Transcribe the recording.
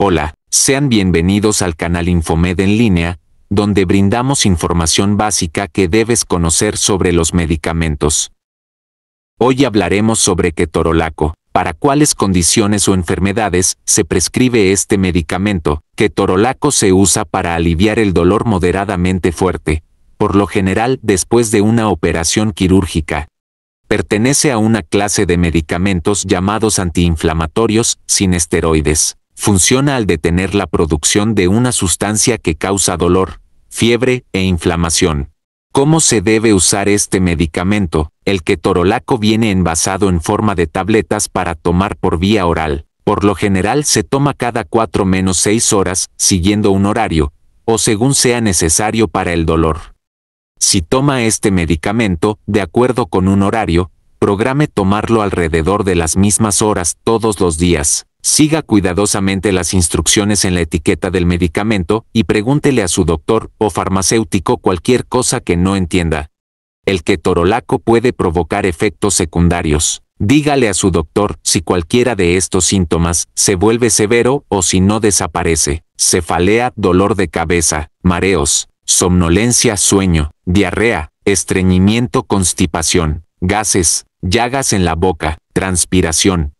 Hola, sean bienvenidos al canal Infomed en línea, donde brindamos información básica que debes conocer sobre los medicamentos. Hoy hablaremos sobre ketorolaco, para cuáles condiciones o enfermedades se prescribe este medicamento. Ketorolaco se usa para aliviar el dolor moderadamente fuerte, por lo general después de una operación quirúrgica. Pertenece a una clase de medicamentos llamados antiinflamatorios sin esteroides funciona al detener la producción de una sustancia que causa dolor, fiebre e inflamación. ¿Cómo se debe usar este medicamento? El ketorolaco viene envasado en forma de tabletas para tomar por vía oral. Por lo general se toma cada 4 menos 6 horas, siguiendo un horario, o según sea necesario para el dolor. Si toma este medicamento, de acuerdo con un horario, programe tomarlo alrededor de las mismas horas todos los días. Siga cuidadosamente las instrucciones en la etiqueta del medicamento y pregúntele a su doctor o farmacéutico cualquier cosa que no entienda. El ketorolaco puede provocar efectos secundarios. Dígale a su doctor si cualquiera de estos síntomas se vuelve severo o si no desaparece. Cefalea, dolor de cabeza, mareos, somnolencia, sueño, diarrea, estreñimiento, constipación, gases, llagas en la boca, transpiración,